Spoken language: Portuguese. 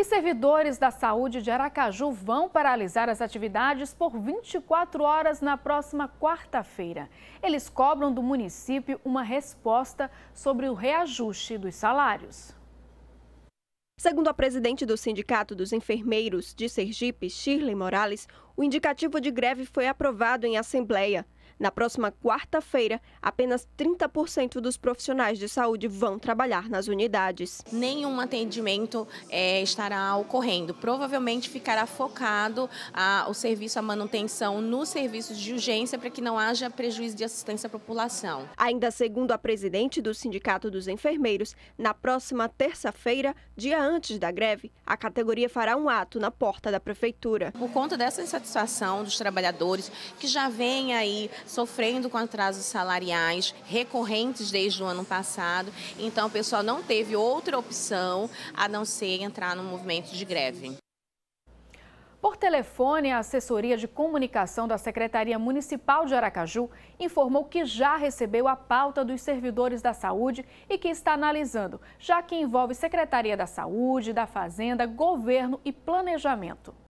E servidores da saúde de Aracaju vão paralisar as atividades por 24 horas na próxima quarta-feira. Eles cobram do município uma resposta sobre o reajuste dos salários. Segundo a presidente do Sindicato dos Enfermeiros de Sergipe, Shirley Morales, o indicativo de greve foi aprovado em assembleia. Na próxima quarta-feira, apenas 30% dos profissionais de saúde vão trabalhar nas unidades. Nenhum atendimento é, estará ocorrendo. Provavelmente ficará focado a, o serviço, à manutenção nos serviços de urgência para que não haja prejuízo de assistência à população. Ainda segundo a presidente do Sindicato dos Enfermeiros, na próxima terça-feira, dia antes da greve, a categoria fará um ato na porta da prefeitura. Por conta dessa insatisfação dos trabalhadores que já vem aí sofrendo com atrasos salariais recorrentes desde o ano passado. Então, o pessoal não teve outra opção a não ser entrar no movimento de greve. Por telefone, a assessoria de comunicação da Secretaria Municipal de Aracaju informou que já recebeu a pauta dos servidores da saúde e que está analisando, já que envolve Secretaria da Saúde, da Fazenda, Governo e Planejamento.